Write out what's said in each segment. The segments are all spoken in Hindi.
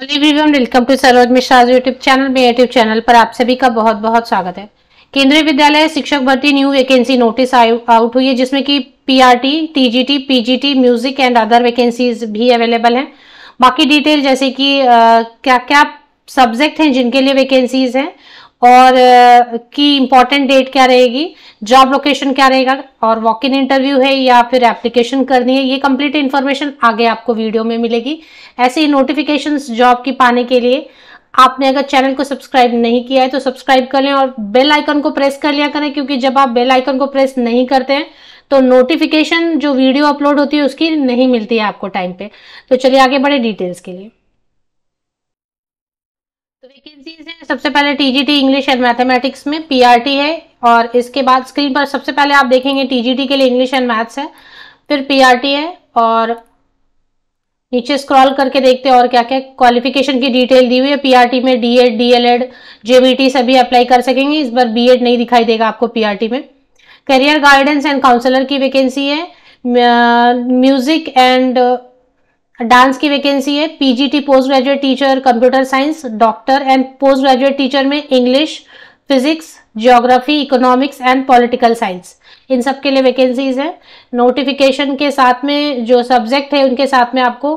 welcome to Saroj Mishra YouTube channel में यूट्यूब चैनल पर आप सभी का बहुत बहुत स्वागत है केंद्रीय विद्यालय शिक्षक भर्ती न्यू वैकेंसी नोटिस आउट हुई है जिसमें कि PRT, TGT, PGT, music and other vacancies भी अवेलेबल हैं बाकी डिटेल जैसे कि आ, क्या क्या सब्जेक्ट हैं जिनके लिए वैकेंसीज हैं और की इम्पॉर्टेंट डेट क्या रहेगी जॉब लोकेशन क्या रहेगा और वॉक इन इंटरव्यू है या फिर एप्लीकेशन करनी है ये कंप्लीट इन्फॉर्मेशन आगे आपको वीडियो में मिलेगी ऐसे ही नोटिफिकेशन जॉब की पाने के लिए आपने अगर चैनल को सब्सक्राइब नहीं किया है तो सब्सक्राइब कर लें और बेल आइकन को प्रेस कर लिया करें क्योंकि जब आप बेल आइकन को प्रेस नहीं करते हैं तो नोटिफिकेशन जो वीडियो अपलोड होती है उसकी नहीं मिलती है आपको टाइम पे तो चलिए आगे बढ़े डिटेल्स के लिए तो वैकेंसीज हैं सबसे पहले टीजीटी इंग्लिश एंड मैथमेटिक्स में पीआरटी है और इसके बाद स्क्रीन पर सबसे पहले आप देखेंगे टीजीटी के लिए इंग्लिश एंड मैथ्स है फिर पीआरटी है और नीचे स्क्रॉल करके देखते हैं और क्या क्या क्वालिफिकेशन की डिटेल दी हुई है पीआरटी में डीएड डीएलएड जेबीटी सभी अप्लाई कर सकेंगे इस बार बीएड नहीं दिखाई देगा आपको पीआरटी में करियर गाइडेंस एंड काउंसलर की वैकेंसी है म्यूजिक एंड डांस की वैकेंसी है PGT post graduate teacher computer science doctor and post graduate teacher में English physics geography economics and political science इन सब के लिए वैकेंसीज है नोटिफिकेशन के साथ में जो सब्जेक्ट है उनके साथ में आपको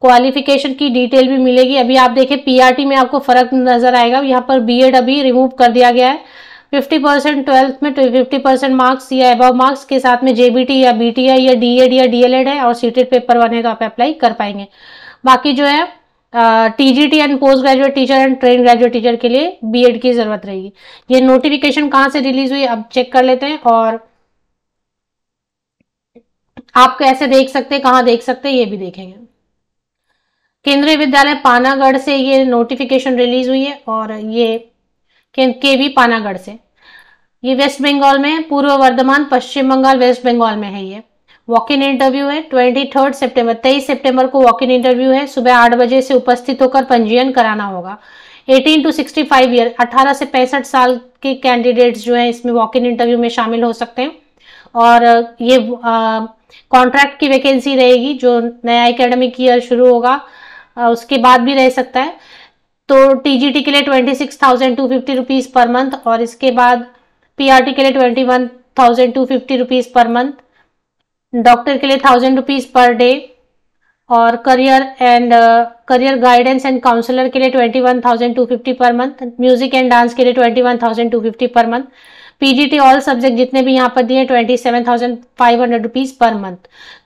क्वालिफिकेशन की डिटेल भी मिलेगी अभी आप देखें पीआरटी में आपको फर्क नजर आएगा यहाँ पर बीएड अभी रिमूव कर दिया गया है फिफ्टी परसेंट ट्वेल्थ में तो फिफ्टी परसेंट मार्क्स या अबव मार्क्स के साथ में जेबीटी या बीटीआई या डीएड या डीएलएड है और सीटेड पेपर वन है तो आप अप्लाई कर पाएंगे बाकी जो है TGT and post graduate teacher and train graduate teacher के लिए बीएड की जरूरत रहेगी ये नोटिफिकेशन कहाँ से रिलीज हुई अब चेक कर लेते हैं और आप कैसे देख सकते हैं कहाँ देख सकते हैं ये भी देखेंगे केंद्रीय विद्यालय पानागढ़ से ये नोटिफिकेशन रिलीज हुई है और ये के वी पानागढ़ से ये वेस्ट बंगाल में पूर्व वर्धमान पश्चिम बंगाल वेस्ट बंगाल में है ये वॉक इन इंटरव्यू है ट्वेंटी थर्ड सेप्टेम्बर तेईस सेप्टेम्बर को वॉक इन इंटरव्यू है सुबह आठ बजे से उपस्थित होकर पंजीयन कराना होगा 18 टू 65 ईयर अठारह से पैंसठ साल के कैंडिडेट्स जो हैं इसमें वॉक इन इंटरव्यू में शामिल हो सकते हैं और ये कॉन्ट्रैक्ट की वैकेंसी रहेगी जो नया एकेडमिक ईयर शुरू होगा आ, उसके बाद भी रह सकता है तो टीजीटी के लिए twenty six thousand two fifty rupees per month और इसके बाद पीआरटी के लिए twenty one thousand two fifty rupees per month doctor के लिए थाउजेंड रुपीज़ पर डे और career and career guidance and counsellor के लिए twenty one thousand two fifty per month music and dance के लिए twenty one thousand two fifty per month PGT all subject जितने भी यहाँ पर दिए twenty seven thousand five hundred rupees per month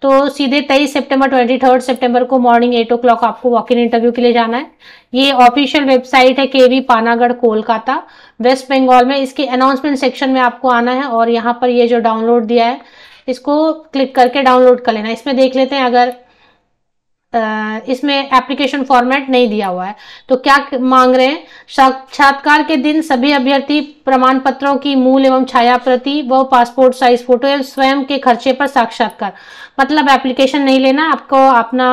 तो सीधे तेईस सेप्टेम्बर ट्वेंटी थर्ड सेप्टेम्बर को मॉर्निंग एट ओ क्लॉक आपको वॉक इन इंटरव्यू के लिए जाना है ये ऑफिशियल वेबसाइट है K V Panagarh Kolkata west Bengal में इसके अनाउंसमेंट सेक्शन में आपको आना है और यहाँ पर ये जो डाउनलोड दिया है इसको क्लिक करके डाउनलोड कर लेना इसमें देख लेते हैं अगर इसमें एप्लीकेशन फॉर्मेट नहीं दिया हुआ है तो क्या मांग रहे हैं साक्षात्कार के दिन सभी अभ्यर्थी प्रमाण पत्रों की मूल एवं छाया प्रति व पासपोर्ट साइज फोटो एवं स्वयं के खर्चे पर साक्षात्कार मतलब एप्लीकेशन नहीं लेना आपको अपना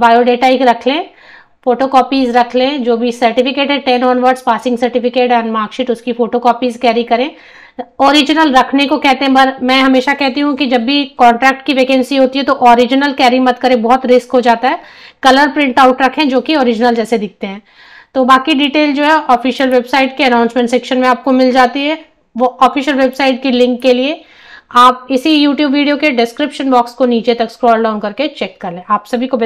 बायोडेटा ही रख लें फोटो कॉपीज रख लें जो भी सर्टिफिकेट है ten onwards passing certificate and marksheet उसकी फोटो कॉपीज कैरी करें ओरिजिनल रखने को कहते हैं मैं हमेशा कहती हूँ कि जब भी कॉन्ट्रैक्ट की वैकेंसी होती है तो ओरिजिनल कैरी मत करें बहुत रिस्क हो जाता है कलर प्रिंट आउट रखें जो कि ओरिजिनल जैसे दिखते हैं तो बाकी डिटेल जो है ऑफिशियल वेबसाइट के अनाउंसमेंट सेक्शन में आपको मिल जाती है वो ऑफिशियल वेबसाइट की लिंक के लिए आप इसी यूट्यूब वीडियो के डिस्क्रिप्शन बॉक्स को नीचे तक स्क्रॉल डाउन करके चेक कर लें आप सभी को